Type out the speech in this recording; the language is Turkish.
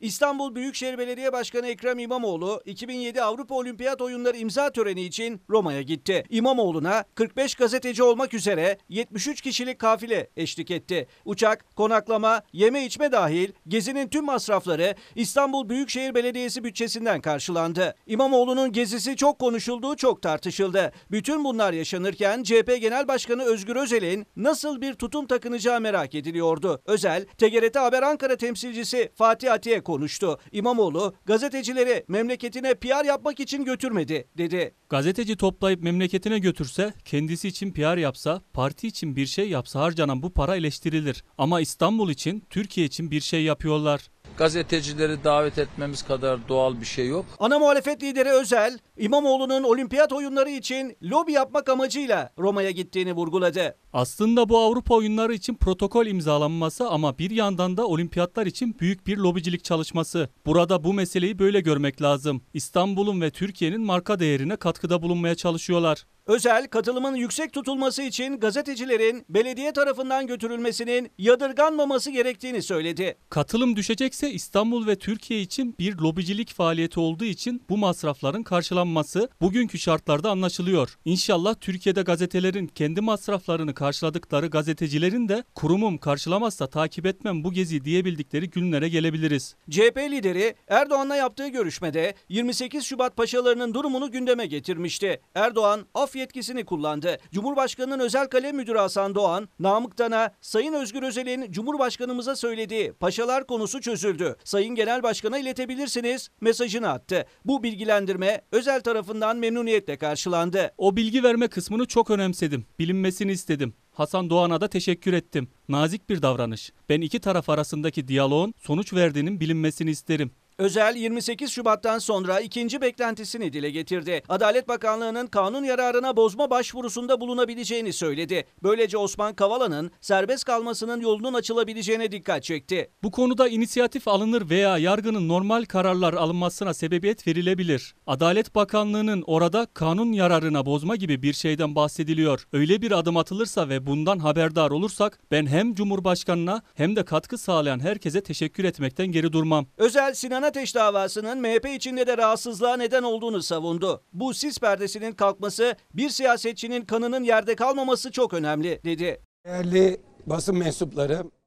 İstanbul Büyükşehir Belediye Başkanı Ekrem İmamoğlu 2007 Avrupa Olimpiyat Oyunları imza töreni için Roma'ya gitti. İmamoğlu'na 45 gazeteci olmak üzere 73 kişilik kafile eşlik etti. Uçak, konaklama, yeme içme dahil gezinin tüm masrafları İstanbul Büyükşehir Belediyesi bütçesinden karşılandı. İmamoğlu'nun gezisi çok konuşuldu, çok tartışıldı. Bütün bunlar yaşanırken CHP Genel Başkanı Özgür Özel'in nasıl bir tutum takınacağı merak ediliyordu. Özel, TGRT Haber Ankara temsilcisi Fatih Atiye konuştu. İmamoğlu gazetecileri memleketine PR yapmak için götürmedi dedi. Gazeteci toplayıp memleketine götürse, kendisi için PR yapsa, parti için bir şey yapsa harcanan bu para eleştirilir. Ama İstanbul için, Türkiye için bir şey yapıyorlar. Gazetecileri davet etmemiz kadar doğal bir şey yok. Ana muhalefet lideri Özel, İmamoğlu'nun olimpiyat oyunları için lobi yapmak amacıyla Roma'ya gittiğini vurguladı. Aslında bu Avrupa oyunları için protokol imzalanması ama bir yandan da olimpiyatlar için büyük bir lobicilik çalışması. Burada bu meseleyi böyle görmek lazım. İstanbul'un ve Türkiye'nin marka değerine katkıda bulunmaya çalışıyorlar. Özel katılımın yüksek tutulması için gazetecilerin belediye tarafından götürülmesinin yadırganmaması gerektiğini söyledi. Katılım düşecekse İstanbul ve Türkiye için bir lobicilik faaliyeti olduğu için bu masrafların karşılanması bugünkü şartlarda anlaşılıyor. İnşallah Türkiye'de gazetelerin kendi masraflarını karşıladıkları gazetecilerin de kurumum karşılamazsa takip etmem bu gezi diyebildikleri günlere gelebiliriz. CHP lideri Erdoğan'la yaptığı görüşmede 28 Şubat paşalarının durumunu gündeme getirmişti. Erdoğan af yetkisini kullandı. Cumhurbaşkanının özel kalem müdürü Hasan Doğan, Namık Dan'a Sayın Özgür Özel'in Cumhurbaşkanımıza söylediği paşalar konusu çözüldü. Sayın Genel Başkan'a iletebilirsiniz mesajını attı. Bu bilgilendirme özel tarafından memnuniyetle karşılandı. O bilgi verme kısmını çok önemsedim. Bilinmesini istedim. Hasan Doğan'a da teşekkür ettim. Nazik bir davranış. Ben iki taraf arasındaki diyaloğun sonuç verdiğinin bilinmesini isterim. Özel 28 Şubat'tan sonra ikinci beklentisini dile getirdi. Adalet Bakanlığı'nın kanun yararına bozma başvurusunda bulunabileceğini söyledi. Böylece Osman Kavala'nın serbest kalmasının yolunun açılabileceğine dikkat çekti. Bu konuda inisiyatif alınır veya yargının normal kararlar alınmasına sebebiyet verilebilir. Adalet Bakanlığı'nın orada kanun yararına bozma gibi bir şeyden bahsediliyor. Öyle bir adım atılırsa ve bundan haberdar olursak ben hem Cumhurbaşkanına hem de katkı sağlayan herkese teşekkür etmekten geri durmam. Özel Sinan ateş davasının MHP içinde de rahatsızlığa neden olduğunu savundu. Bu sis perdesinin kalkması, bir siyasetçinin kanının yerde kalmaması çok önemli dedi. Değerli basın mensupları